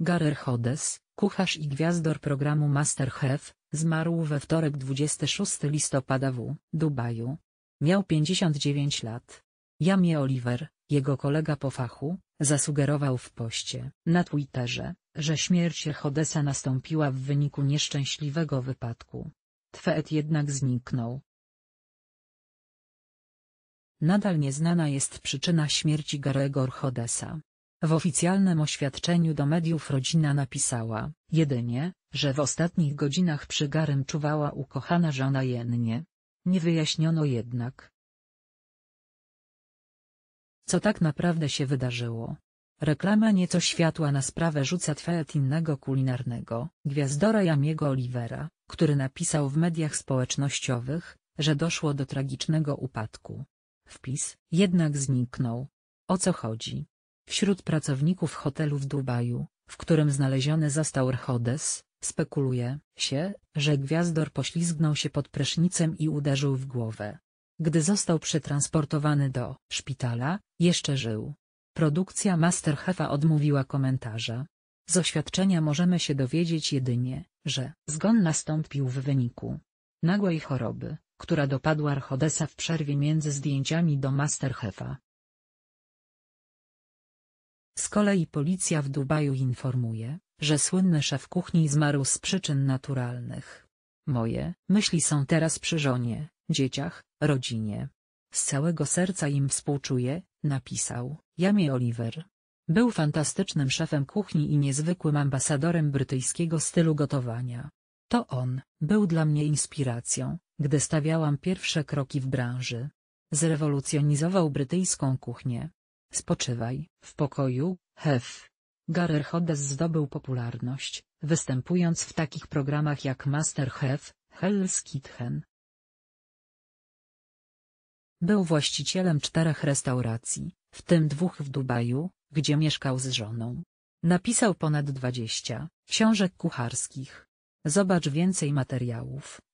Garer Hodes, kucharz i gwiazdor programu Masterchef, zmarł we wtorek 26 listopada w Dubaju. Miał 59 lat. Jamie Oliver, jego kolega po fachu, zasugerował w poście na Twitterze, że śmierć Chodesa nastąpiła w wyniku nieszczęśliwego wypadku. Tweet jednak zniknął. Nadal nieznana jest przyczyna śmierci Garego Chodesa. W oficjalnym oświadczeniu do mediów rodzina napisała, jedynie, że w ostatnich godzinach przy Garym czuwała ukochana żona Jennie. Nie wyjaśniono jednak. Co tak naprawdę się wydarzyło? Reklama nieco światła na sprawę rzuca tweet innego kulinarnego, gwiazdora Jamiego Olivera, który napisał w mediach społecznościowych, że doszło do tragicznego upadku. Wpis jednak zniknął. O co chodzi? Wśród pracowników hotelu w Dubaju, w którym znaleziony został Rhodes, spekuluje się, że gwiazdor poślizgnął się pod prysznicem i uderzył w głowę. Gdy został przetransportowany do szpitala, jeszcze żył. Produkcja Masterchefa odmówiła komentarza. Z oświadczenia możemy się dowiedzieć jedynie, że zgon nastąpił w wyniku nagłej choroby, która dopadła Archodesa w przerwie między zdjęciami do Masterchefa. Z kolei policja w Dubaju informuje, że słynny szef kuchni zmarł z przyczyn naturalnych. Moje myśli są teraz przy żonie, dzieciach, rodzinie. Z całego serca im współczuję, napisał Jamie Oliver. Był fantastycznym szefem kuchni i niezwykłym ambasadorem brytyjskiego stylu gotowania. To on był dla mnie inspiracją, gdy stawiałam pierwsze kroki w branży. Zrewolucjonizował brytyjską kuchnię, Spoczywaj, w pokoju, hef. Garer Hodes zdobył popularność, występując w takich programach jak Master Chef, Hell's Kitchen. Był właścicielem czterech restauracji, w tym dwóch w Dubaju, gdzie mieszkał z żoną. Napisał ponad 20 książek kucharskich. Zobacz więcej materiałów.